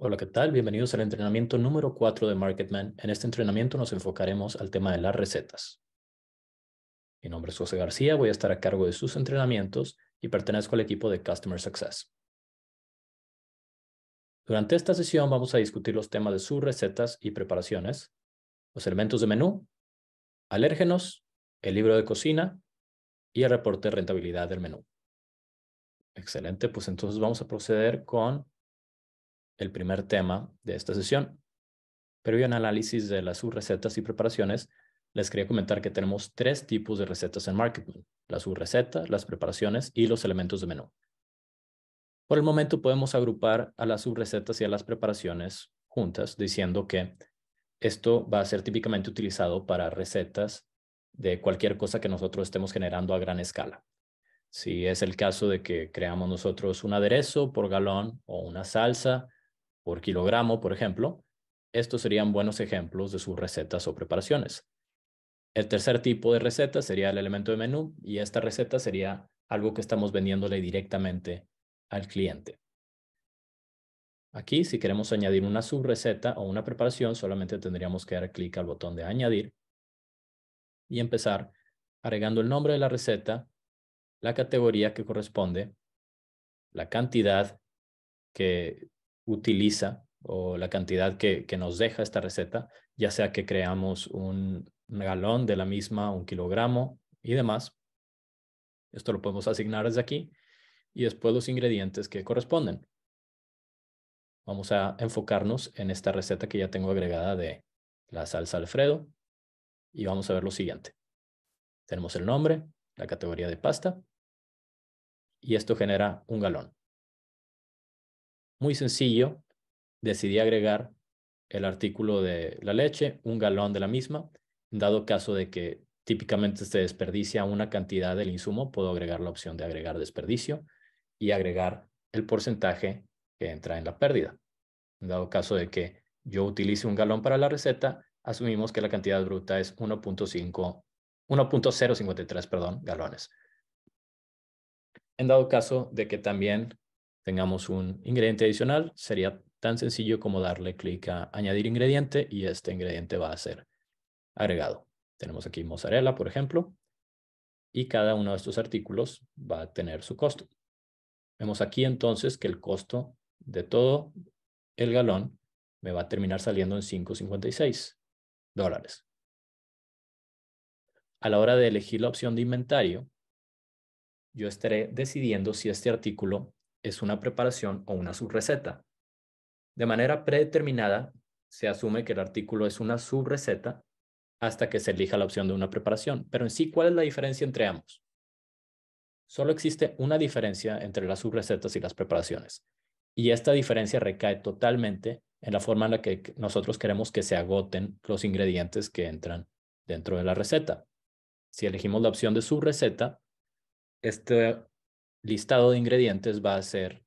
Hola, ¿qué tal? Bienvenidos al entrenamiento número 4 de Marketman. En este entrenamiento nos enfocaremos al tema de las recetas. Mi nombre es José García, voy a estar a cargo de sus entrenamientos y pertenezco al equipo de Customer Success. Durante esta sesión vamos a discutir los temas de sus recetas y preparaciones, los elementos de menú, alérgenos, el libro de cocina y el reporte de rentabilidad del menú. Excelente, pues entonces vamos a proceder con el primer tema de esta sesión. Previo en análisis de las subrecetas y preparaciones, les quería comentar que tenemos tres tipos de recetas en marketing: la subreceta, las preparaciones y los elementos de menú. Por el momento podemos agrupar a las subrecetas y a las preparaciones juntas, diciendo que esto va a ser típicamente utilizado para recetas de cualquier cosa que nosotros estemos generando a gran escala. Si es el caso de que creamos nosotros un aderezo por galón o una salsa, por kilogramo, por ejemplo, estos serían buenos ejemplos de sus recetas o preparaciones. El tercer tipo de receta sería el elemento de menú y esta receta sería algo que estamos vendiéndole directamente al cliente. Aquí, si queremos añadir una subreceta o una preparación, solamente tendríamos que dar clic al botón de añadir y empezar agregando el nombre de la receta, la categoría que corresponde, la cantidad que utiliza o la cantidad que, nos deja esta receta, ya sea que creamos un galón de la misma, un kilogramo y demás. Esto lo podemos asignar desde aquí y después los ingredientes que corresponden. Vamos a enfocarnos en esta receta que ya tengo agregada de la salsa Alfredo y vamos a ver lo siguiente. Tenemos el nombre, la categoría de pasta y esto genera un galón muy sencillo, decidí agregar el artículo de la leche, un galón de la misma, dado caso de que típicamente se desperdicia una cantidad del insumo, puedo agregar la opción de agregar desperdicio y agregar el porcentaje que entra en la pérdida. Dado caso de que yo utilice un galón para la receta, asumimos que la cantidad bruta es 1.053, perdón, galones. En dado caso de que también tengamos un ingrediente adicional, sería tan sencillo como darle clic a añadir ingrediente y este ingrediente va a ser agregado. Tenemos aquí mozzarella, por ejemplo, y cada uno de estos artículos va a tener su costo. Vemos aquí entonces que el costo de todo el galón me va a terminar saliendo en 5.56 dólares. A la hora de elegir la opción de inventario, yo estaré decidiendo si este artículo es una preparación o una subreceta. De manera predeterminada, se asume que el artículo es una subreceta hasta que se elija la opción de una preparación. Pero en sí, ¿cuál es la diferencia entre ambos? Solo existe una diferencia entre las subrecetas y las preparaciones. Y esta diferencia recae totalmente en la forma en la que nosotros queremos que se agoten los ingredientes que entran dentro de la receta. Si elegimos la opción de subreceta, este listado de ingredientes va a ser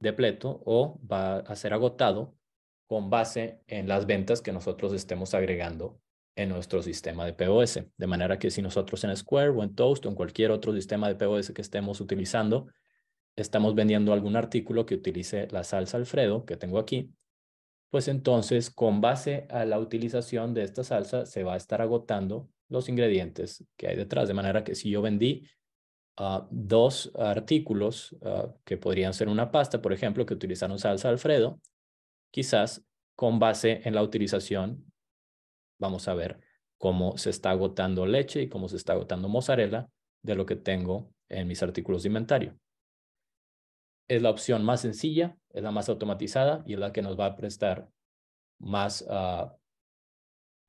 depleto o va a ser agotado con base en las ventas que nosotros estemos agregando en nuestro sistema de POS. De manera que si nosotros en Square o en Toast o en cualquier otro sistema de POS que estemos utilizando, estamos vendiendo algún artículo que utilice la salsa Alfredo que tengo aquí, pues entonces con base a la utilización de esta salsa se va a estar agotando los ingredientes que hay detrás. De manera que si yo vendí Ah, dos artículos ah, que podrían ser una pasta, por ejemplo, que utilizaron salsa Alfredo, quizás con base en la utilización, vamos a ver cómo se está agotando leche y cómo se está agotando mozzarella de lo que tengo en mis artículos de inventario. Es la opción más sencilla, es la más automatizada y es la que nos va a prestar más ah,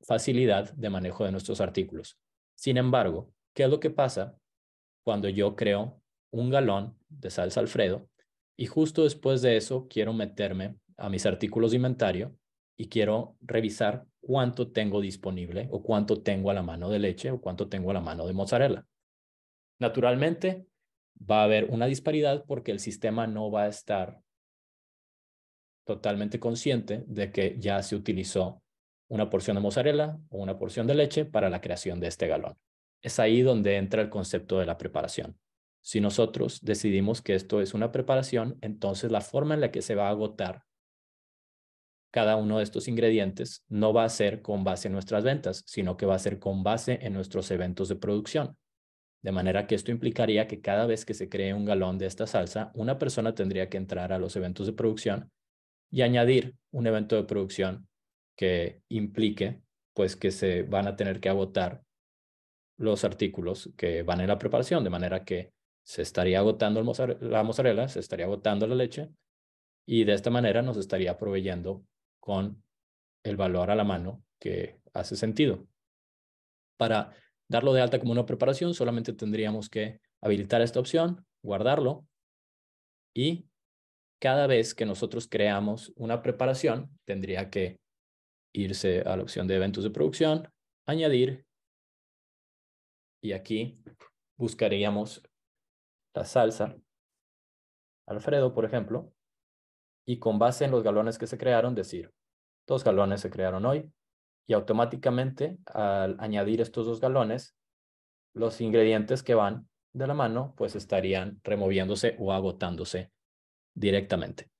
facilidad de manejo de nuestros artículos. Sin embargo, ¿qué es lo que pasa cuando yo creo un galón de salsa Alfredo y justo después de eso quiero meterme a mis artículos de inventario y quiero revisar cuánto tengo disponible o cuánto tengo a la mano de leche o cuánto tengo a la mano de mozzarella. Naturalmente va a haber una disparidad porque el sistema no va a estar totalmente consciente de que ya se utilizó una porción de mozzarella o una porción de leche para la creación de este galón es ahí donde entra el concepto de la preparación. Si nosotros decidimos que esto es una preparación, entonces la forma en la que se va a agotar cada uno de estos ingredientes no va a ser con base en nuestras ventas, sino que va a ser con base en nuestros eventos de producción. De manera que esto implicaría que cada vez que se cree un galón de esta salsa, una persona tendría que entrar a los eventos de producción y añadir un evento de producción que implique pues que se van a tener que agotar los artículos que van en la preparación, de manera que se estaría agotando la mozzarella, se estaría agotando la leche y de esta manera nos estaría proveyendo con el valor a la mano que hace sentido. Para darlo de alta como una preparación, solamente tendríamos que habilitar esta opción, guardarlo y cada vez que nosotros creamos una preparación, tendría que irse a la opción de eventos de producción, añadir y aquí buscaríamos la salsa Alfredo, por ejemplo, y con base en los galones que se crearon, decir, dos galones se crearon hoy, y automáticamente al añadir estos dos galones, los ingredientes que van de la mano, pues estarían removiéndose o agotándose directamente.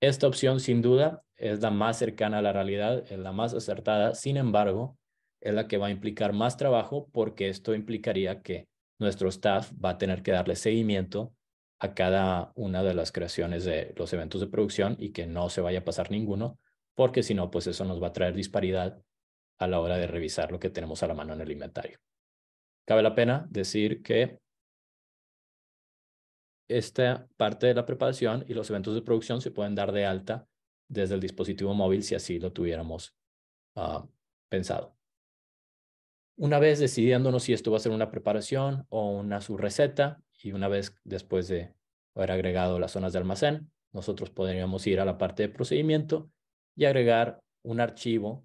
Esta opción, sin duda, es la más cercana a la realidad, es la más acertada. Sin embargo, es la que va a implicar más trabajo porque esto implicaría que nuestro staff va a tener que darle seguimiento a cada una de las creaciones de los eventos de producción y que no se vaya a pasar ninguno, porque si no, pues eso nos va a traer disparidad a la hora de revisar lo que tenemos a la mano en el inventario. Cabe la pena decir que esta parte de la preparación y los eventos de producción se pueden dar de alta desde el dispositivo móvil si así lo tuviéramos ah, pensado una vez decidiéndonos si esto va a ser una preparación o una subreceta, y una vez después de haber agregado las zonas de almacén, nosotros podríamos ir a la parte de procedimiento y agregar un archivo,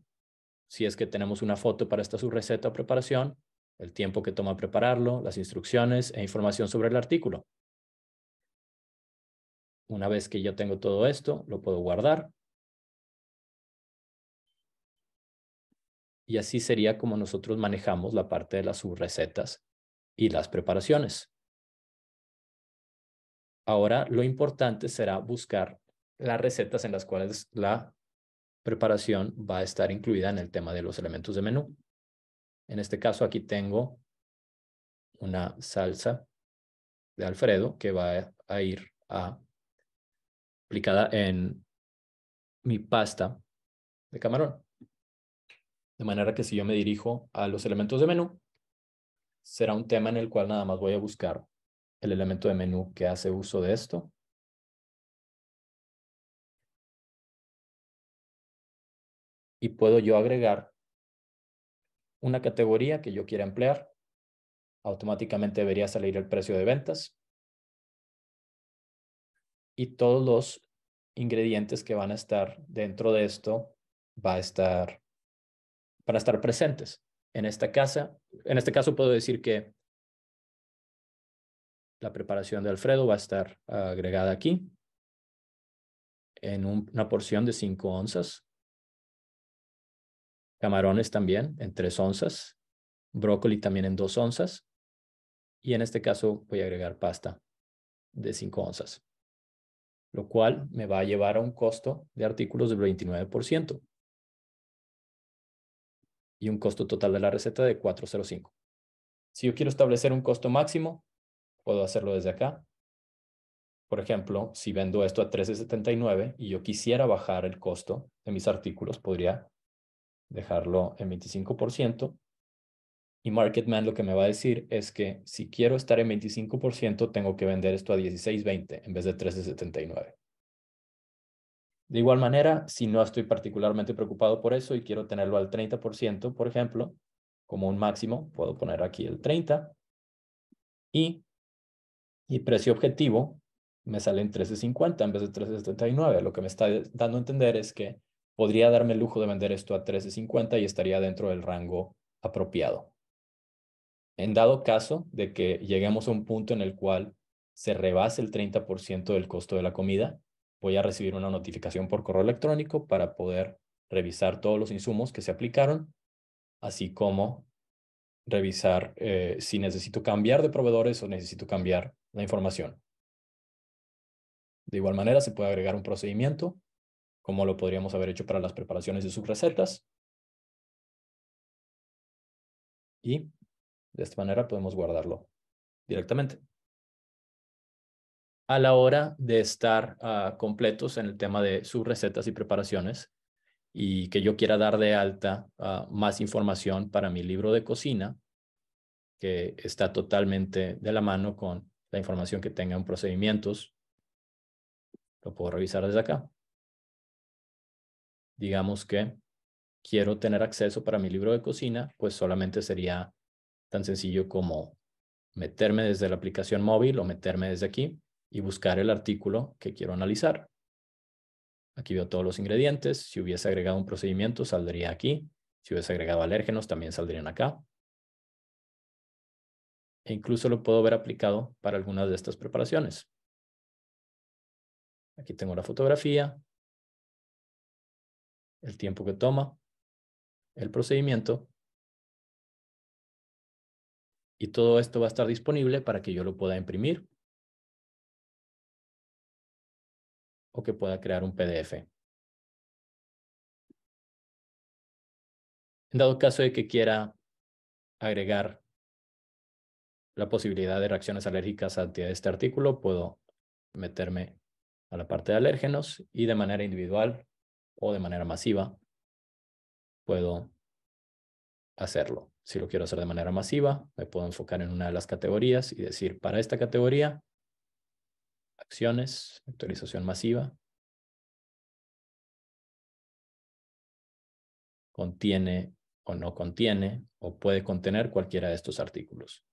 si es que tenemos una foto para esta subreceta o preparación, el tiempo que toma prepararlo, las instrucciones e información sobre el artículo. Una vez que yo tengo todo esto, lo puedo guardar y así sería como nosotros manejamos la parte de las subrecetas y las preparaciones. Ahora lo importante será buscar las recetas en las cuales la preparación va a estar incluida en el tema de los elementos de menú. En este caso aquí tengo una salsa de Alfredo que va a ir a, aplicada en mi pasta de camarón. De manera que si yo me dirijo a los elementos de menú, será un tema en el cual nada más voy a buscar el elemento de menú que hace uso de esto. Y puedo yo agregar una categoría que yo quiera emplear. Automáticamente debería salir el precio de ventas. Y todos los ingredientes que van a estar dentro de esto va a estar para estar presentes. En esta casa, en este caso puedo decir que la preparación de Alfredo va a estar agregada aquí en una porción de 5 onzas. Camarones también en 3 onzas. Brócoli también en 2 onzas. Y en este caso voy a agregar pasta de 5 onzas, lo cual me va a llevar a un costo de artículos del 29% y un costo total de la receta de 405. Si yo quiero establecer un costo máximo, puedo hacerlo desde acá. Por ejemplo, si vendo esto a 13.79 y yo quisiera bajar el costo de mis artículos, podría dejarlo en 25%. Y MarketMan lo que me va a decir es que si quiero estar en 25%, tengo que vender esto a 16.20 en vez de 13.79. De igual manera, si no estoy particularmente preocupado por eso y quiero tenerlo al 30%, por ejemplo, como un máximo, puedo poner aquí el 30 y mi precio objetivo me sale en 13.50 en vez de 13.79. Lo que me está dando a entender es que podría darme el lujo de vender esto a 13.50 y estaría dentro del rango apropiado. En dado caso de que lleguemos a un punto en el cual se rebase el 30% del costo de la comida, voy a recibir una notificación por correo electrónico para poder revisar todos los insumos que se aplicaron, así como revisar eh, si necesito cambiar de proveedores o necesito cambiar la información. De igual manera, se puede agregar un procedimiento, como lo podríamos haber hecho para las preparaciones de sus recetas. Y de esta manera podemos guardarlo directamente a la hora de estar ah, completos en el tema de sus recetas y preparaciones y que yo quiera dar de alta ah, más información para mi libro de cocina, que está totalmente de la mano con la información que tenga en procedimientos. Lo puedo revisar desde acá. Digamos que quiero tener acceso para mi libro de cocina, pues solamente sería tan sencillo como meterme desde la aplicación móvil o meterme desde aquí y buscar el artículo que quiero analizar. Aquí veo todos los ingredientes. Si hubiese agregado un procedimiento, saldría aquí. Si hubiese agregado alérgenos, también saldrían acá. E incluso lo puedo ver aplicado para algunas de estas preparaciones. Aquí tengo la fotografía, el tiempo que toma, el procedimiento. Y todo esto va a estar disponible para que yo lo pueda imprimir o que pueda crear un PDF. En dado caso de que quiera agregar la posibilidad de reacciones alérgicas a este artículo, puedo meterme a la parte de alérgenos y de manera individual o de manera masiva puedo hacerlo. Si lo quiero hacer de manera masiva, me puedo enfocar en una de las categorías y decir, para esta categoría acciones, actualización masiva. Contiene o no contiene o puede contener cualquiera de estos artículos.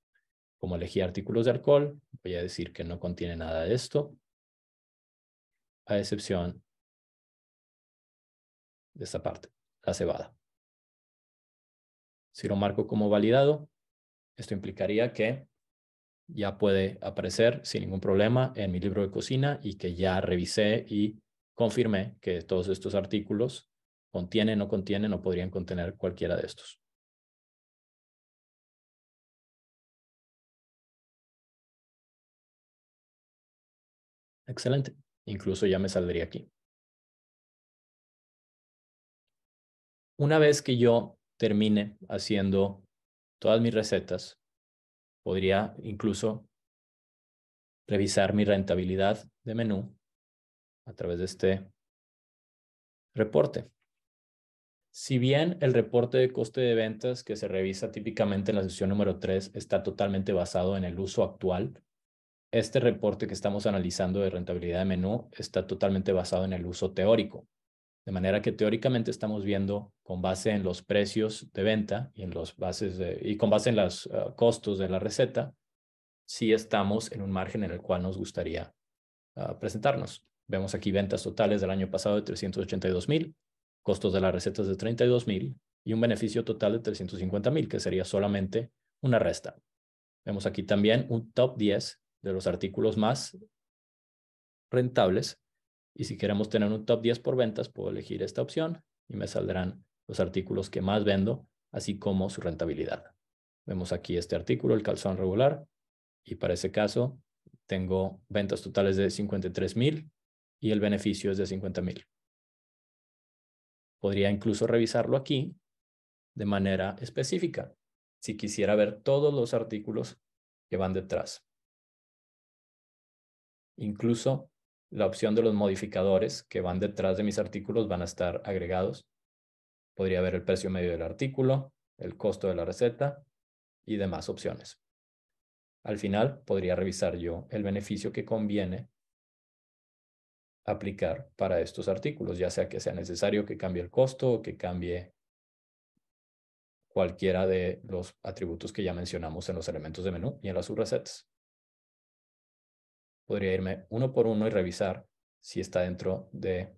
Como elegí artículos de alcohol, voy a decir que no contiene nada de esto, a excepción de esta parte, la cebada. Si lo marco como validado, esto implicaría que ya puede aparecer sin ningún problema en mi libro de cocina y que ya revisé y confirmé que todos estos artículos contienen, no contienen o podrían contener cualquiera de estos. Excelente. Incluso ya me saldría aquí. Una vez que yo termine haciendo todas mis recetas, Podría incluso revisar mi rentabilidad de menú a través de este reporte. Si bien el reporte de coste de ventas que se revisa típicamente en la sesión número 3 está totalmente basado en el uso actual, este reporte que estamos analizando de rentabilidad de menú está totalmente basado en el uso teórico. De manera que teóricamente estamos viendo con base en los precios de venta y, en los bases y con base en los ah, costos de la receta, si estamos en un margen en el cual nos gustaría ah, presentarnos. Vemos aquí ventas totales del año pasado de 382 mil, costos de las recetas de 32 mil y un beneficio total de 350 mil, que sería solamente una resta. Vemos aquí también un top 10 de los artículos más rentables y si queremos tener un top 10 por ventas, puedo elegir esta opción y me saldrán los artículos que más vendo, así como su rentabilidad. Vemos aquí este artículo, el calzón regular, y para ese caso tengo ventas totales de 53 y el beneficio es de 50 Podría incluso revisarlo aquí de manera específica, si quisiera ver todos los artículos que van detrás. Incluso la opción de los modificadores que van detrás de mis artículos van a estar agregados. Podría ver el precio medio del artículo, el costo de la receta y demás opciones. Al final, podría revisar yo el beneficio que conviene aplicar para estos artículos, ya sea que sea necesario que cambie el costo o que cambie cualquiera de los atributos que ya mencionamos en los elementos de menú y en las subrecetas podría irme uno por uno y revisar si está dentro de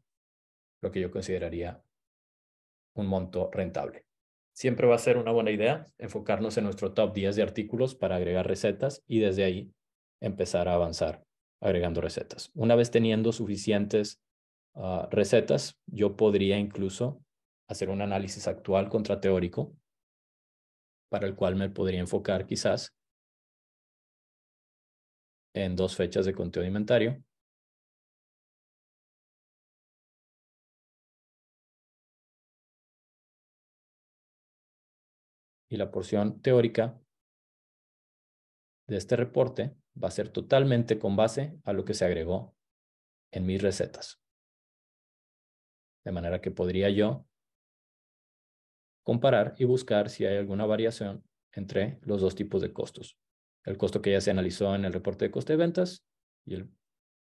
lo que yo consideraría un monto rentable. Siempre va a ser una buena idea enfocarnos en nuestro top 10 de artículos para agregar recetas y desde ahí empezar a avanzar agregando recetas. Una vez teniendo suficientes ah, recetas, yo podría incluso hacer un análisis actual contra teórico para el cual me podría enfocar quizás en dos fechas de conteo de inventario. Y la porción teórica de este reporte va a ser totalmente con base a lo que se agregó en mis recetas. De manera que podría yo comparar y buscar si hay alguna variación entre los dos tipos de costos el costo que ya se analizó en el reporte de coste de ventas y el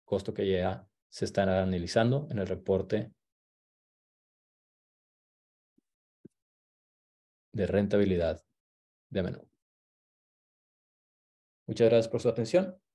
costo que ya se está analizando en el reporte de rentabilidad de menú. Muchas gracias por su atención.